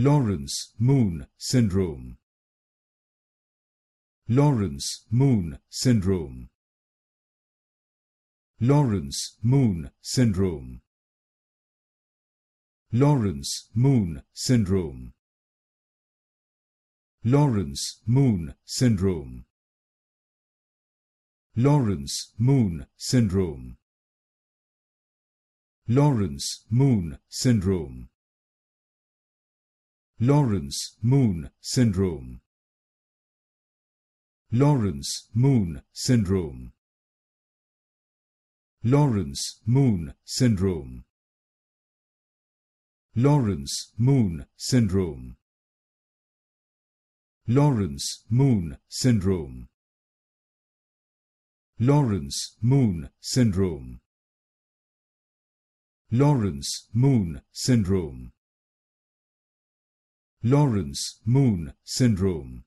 Lawrence Moon Syndrome. Lawrence Moon Syndrome. Lawrence Moon Syndrome. Lawrence Moon Syndrome. Lawrence Moon Syndrome. Lawrence Moon Syndrome. Lawrence Moon Syndrome. Lawrence Moon Syndrome. Lawrence Moon Syndrome. Lawrence Moon Syndrome. Lawrence Moon Syndrome. Lawrence Moon Syndrome. Lawrence Moon Syndrome. Lawrence Moon Syndrome. Lawrence Moon syndrome